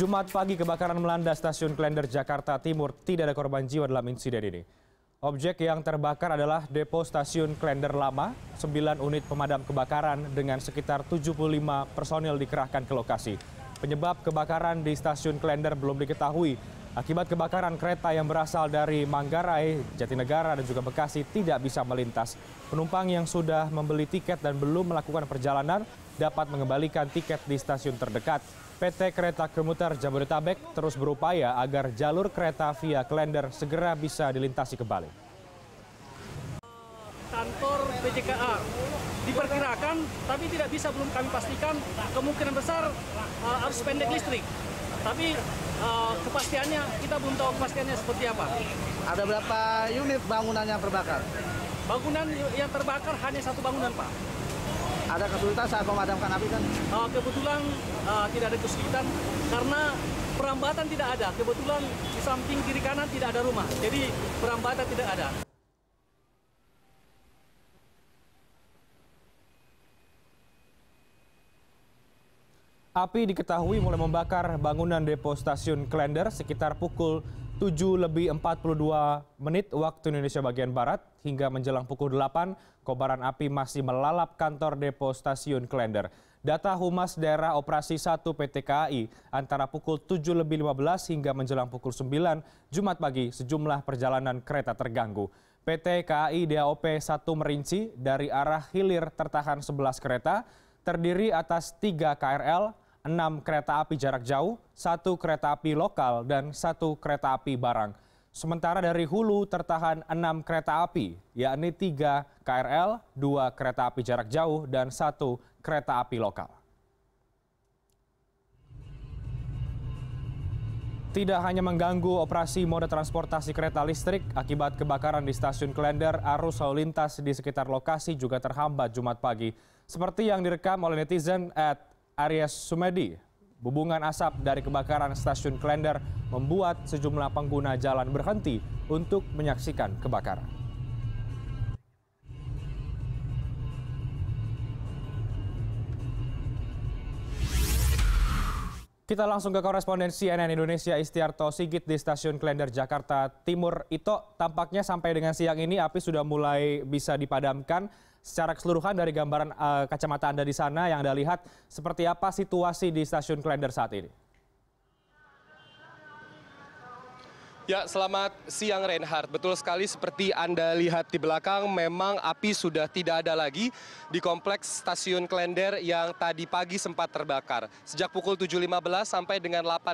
Jumat pagi kebakaran melanda stasiun Klender Jakarta Timur. Tidak ada korban jiwa dalam insiden ini. Objek yang terbakar adalah depo stasiun Klender Lama, 9 unit pemadam kebakaran dengan sekitar 75 personil dikerahkan ke lokasi. Penyebab kebakaran di stasiun Klender belum diketahui. Akibat kebakaran kereta yang berasal dari Manggarai, Jatinegara dan juga Bekasi tidak bisa melintas. Penumpang yang sudah membeli tiket dan belum melakukan perjalanan dapat mengembalikan tiket di stasiun terdekat. PT Kereta Komuter Jabodetabek terus berupaya agar jalur kereta via Klender segera bisa dilintasi kembali. Kantor PJKA diperkirakan, tapi tidak bisa belum kami pastikan kemungkinan besar uh, pendek listrik. Tapi uh, kepastiannya kita belum tahu kepastiannya seperti apa. Ada berapa unit bangunan yang terbakar? Bangunan yang terbakar hanya satu bangunan, Pak. Ada kesulitan saat memadamkan api kan? Uh, kebetulan uh, tidak ada kesulitan karena perambatan tidak ada. Kebetulan di samping kiri kanan tidak ada rumah, jadi perambatan tidak ada. Api diketahui mulai membakar bangunan depo stasiun Klender sekitar pukul 7 lebih 42 menit waktu Indonesia bagian Barat hingga menjelang pukul 8, kobaran api masih melalap kantor depo stasiun Klender. Data Humas Daerah Operasi 1 PT KAI antara pukul 7 lebih 15 hingga menjelang pukul 9 Jumat pagi sejumlah perjalanan kereta terganggu. PT KAI DAOP 1 merinci dari arah hilir tertahan 11 kereta, terdiri atas 3 KRL, enam kereta api jarak jauh, satu kereta api lokal, dan satu kereta api barang. Sementara dari hulu tertahan enam kereta api, yakni tiga KRL, dua kereta api jarak jauh, dan satu kereta api lokal. Tidak hanya mengganggu operasi moda transportasi kereta listrik, akibat kebakaran di stasiun Klender, arus lalu lintas di sekitar lokasi juga terhambat Jumat pagi. Seperti yang direkam oleh netizen at Aries Sumedi. Bubungan asap dari kebakaran stasiun Klender membuat sejumlah pengguna jalan berhenti untuk menyaksikan kebakaran. Kita langsung ke korespondensi NN Indonesia Istiarto Sigit di stasiun Klender Jakarta Timur. Itu tampaknya sampai dengan siang ini api sudah mulai bisa dipadamkan secara keseluruhan dari gambaran eh, kacamata anda di sana yang anda lihat seperti apa situasi di stasiun klender saat ini Ya, selamat siang Reinhardt. Betul sekali seperti Anda lihat di belakang memang api sudah tidak ada lagi di kompleks stasiun Klender yang tadi pagi sempat terbakar. Sejak pukul 7.15 sampai dengan 8.15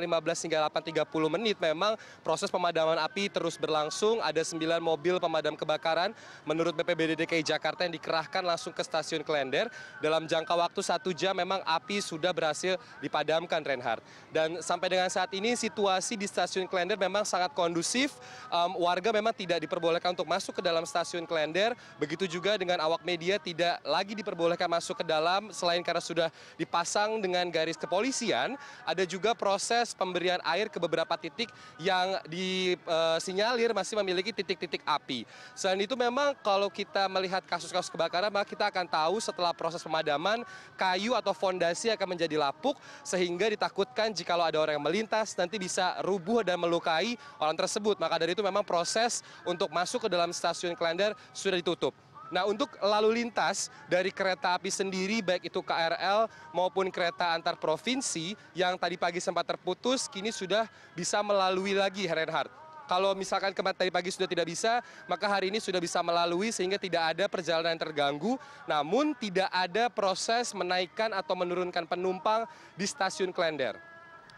hingga 8.30 menit memang proses pemadaman api terus berlangsung. Ada 9 mobil pemadam kebakaran menurut BPBD DKI Jakarta yang dikerahkan langsung ke stasiun Klender. Dalam jangka waktu satu jam memang api sudah berhasil dipadamkan Reinhardt. Dan sampai dengan saat ini situasi di stasiun Klender memang sangat kondusif kondusif um, warga memang tidak diperbolehkan untuk masuk ke dalam stasiun klender begitu juga dengan awak media tidak lagi diperbolehkan masuk ke dalam selain karena sudah dipasang dengan garis kepolisian ada juga proses pemberian air ke beberapa titik yang disinyalir uh, masih memiliki titik-titik api selain itu memang kalau kita melihat kasus-kasus kebakaran maka kita akan tahu setelah proses pemadaman kayu atau fondasi akan menjadi lapuk sehingga ditakutkan jika ada orang yang melintas nanti bisa rubuh dan melukai orang tersebut. Maka dari itu memang proses untuk masuk ke dalam stasiun Klender sudah ditutup. Nah untuk lalu lintas dari kereta api sendiri baik itu KRL maupun kereta antar provinsi yang tadi pagi sempat terputus kini sudah bisa melalui lagi Reinhardt kalau misalkan kemarin tadi pagi sudah tidak bisa, maka hari ini sudah bisa melalui sehingga tidak ada perjalanan yang terganggu. Namun tidak ada proses menaikkan atau menurunkan penumpang di stasiun Klender.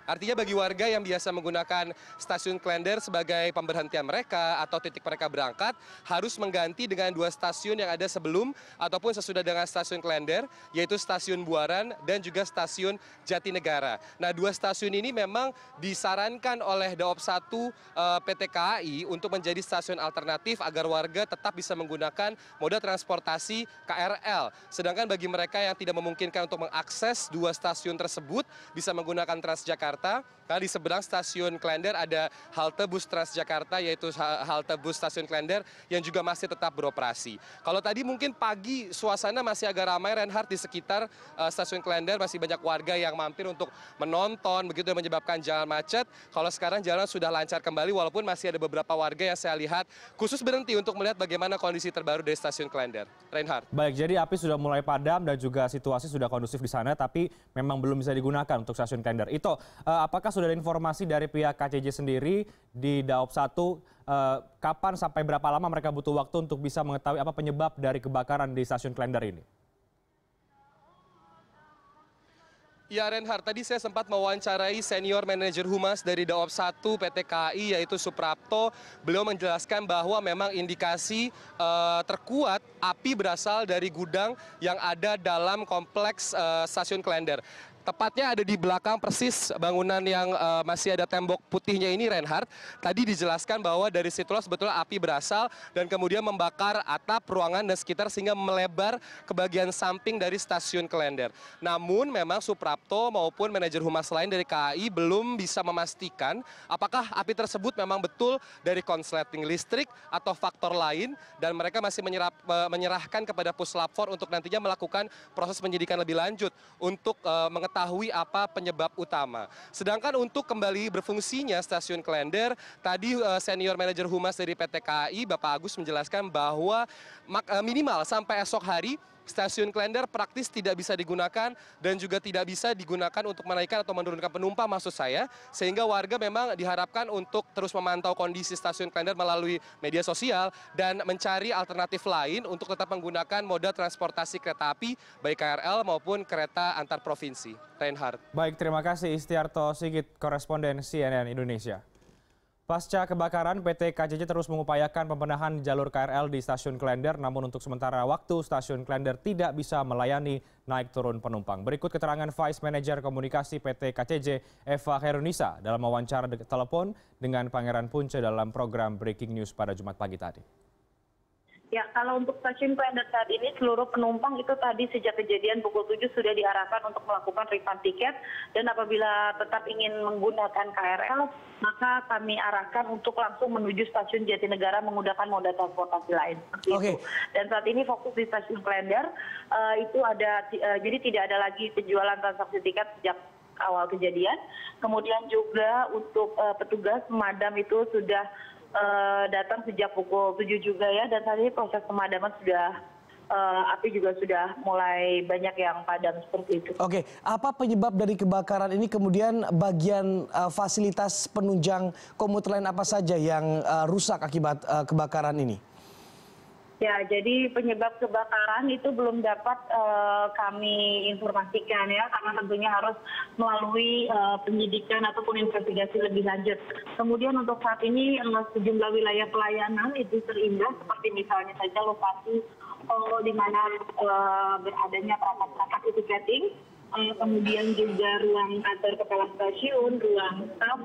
Artinya bagi warga yang biasa menggunakan stasiun Klender sebagai pemberhentian mereka atau titik mereka berangkat harus mengganti dengan dua stasiun yang ada sebelum ataupun sesudah dengan stasiun Klender yaitu stasiun Buaran dan juga stasiun Jatinegara. Nah, dua stasiun ini memang disarankan oleh Daop eh, 1 PT KAI untuk menjadi stasiun alternatif agar warga tetap bisa menggunakan moda transportasi KRL. Sedangkan bagi mereka yang tidak memungkinkan untuk mengakses dua stasiun tersebut bisa menggunakan Transjakarta Jakarta. karena di seberang stasiun klender ada halte bus transjakarta yaitu halte bus stasiun klender yang juga masih tetap beroperasi. Kalau tadi mungkin pagi suasana masih agak ramai Reinhardt di sekitar uh, stasiun klender masih banyak warga yang mampir untuk menonton begitu yang menyebabkan jalan macet. Kalau sekarang jalan sudah lancar kembali walaupun masih ada beberapa warga yang saya lihat khusus berhenti untuk melihat bagaimana kondisi terbaru dari stasiun klender. Reinhardt. Baik, jadi api sudah mulai padam dan juga situasi sudah kondusif di sana tapi memang belum bisa digunakan untuk stasiun klender. Itu Eh, apakah sudah ada informasi dari pihak kcj sendiri di Daop satu eh, kapan sampai berapa lama mereka butuh waktu untuk bisa mengetahui apa penyebab dari kebakaran di stasiun klender ini? Ya Renhard, tadi saya sempat mewawancarai senior manajer humas dari Daop 1 PT KAI yaitu Suprapto. Beliau menjelaskan bahwa memang indikasi e, terkuat api berasal dari gudang yang ada dalam kompleks e, stasiun Klender. Tepatnya ada di belakang persis bangunan yang uh, masih ada tembok putihnya ini Reinhardt. Tadi dijelaskan bahwa dari situlah sebetulnya api berasal dan kemudian membakar atap ruangan dan sekitar sehingga melebar ke bagian samping dari stasiun Klender. Namun memang Suprapto maupun manajer humas lain dari KAI belum bisa memastikan apakah api tersebut memang betul dari konsleting listrik atau faktor lain dan mereka masih menyerap, eh, menyerahkan kepada puslapor untuk nantinya melakukan proses penyidikan lebih lanjut untuk uh, mengetahui mengetahui apa penyebab utama. Sedangkan untuk kembali berfungsinya stasiun Klender, tadi eh, senior manajer humas dari PT KAI Bapak Agus menjelaskan bahwa eh, minimal sampai esok hari stasiun klender praktis tidak bisa digunakan dan juga tidak bisa digunakan untuk menaikkan atau menurunkan penumpang maksud saya. Sehingga warga memang diharapkan untuk terus memantau kondisi stasiun klender melalui media sosial dan mencari alternatif lain untuk tetap menggunakan moda transportasi kereta api baik KRL maupun kereta antar provinsi. Reinhardt. Baik, terima kasih Istiarto Sigit, koresponden CNN Indonesia. Pasca kebakaran, PT KCC terus mengupayakan pembenahan jalur KRL di stasiun Klender, namun untuk sementara waktu stasiun Klender tidak bisa melayani naik turun penumpang. Berikut keterangan Vice Manager Komunikasi PT KCC Eva Herunisa dalam wawancara telepon dengan Pangeran Punce dalam program Breaking News pada Jumat pagi tadi. Ya, kalau untuk stasiun Klender saat ini seluruh penumpang itu tadi sejak kejadian pukul 7 sudah diarahkan untuk melakukan refund tiket dan apabila tetap ingin menggunakan KRL maka kami arahkan untuk langsung menuju stasiun Jatinegara menggunakan moda transportasi lain Oke. okay. Dan saat ini fokus di stasiun Klender uh, itu ada uh, jadi tidak ada lagi penjualan transaksi tiket sejak awal kejadian. Kemudian juga untuk uh, petugas pemadam itu sudah Eh, datang sejak pukul tujuh juga ya dan saat ini proses pemadaman sudah eh, api juga sudah mulai banyak yang padam seperti itu. Oke, apa penyebab dari kebakaran ini kemudian bagian uh, fasilitas penunjang komuter lain apa saja yang uh, rusak akibat uh, kebakaran ini? ya jadi penyebab kebakaran itu belum dapat eh, kami informasikan ya karena tentunya harus melalui eh, penyidikan ataupun investigasi lebih lanjut kemudian untuk saat ini eh, sejumlah wilayah pelayanan itu terindah seperti misalnya saja lokasi uh, di mana beradanya perangkat-perangkat itu uh, kemudian juga ruang kantor kepala stasiun, ruang staff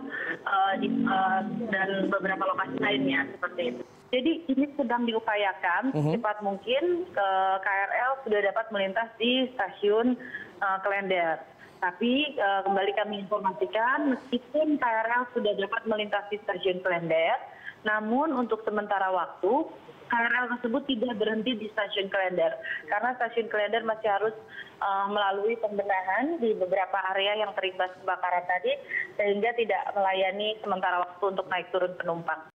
uh, uh, dan beberapa lokasi lainnya seperti itu. Jadi ini sedang diupayakan uh-huh. Mhm. cepat mungkin ke KRL sudah dapat melintas di stasiun uh, Klender. Tapi uh, kembali kami informasikan meskipun KRL sudah dapat melintas di stasiun Klender, namun untuk sementara waktu KRL tersebut tidak berhenti di stasiun Klender karena stasiun Klender masih harus uh, melalui pembenahan di beberapa area yang terimbas kebakaran tadi sehingga tidak melayani sementara waktu untuk naik turun penumpang.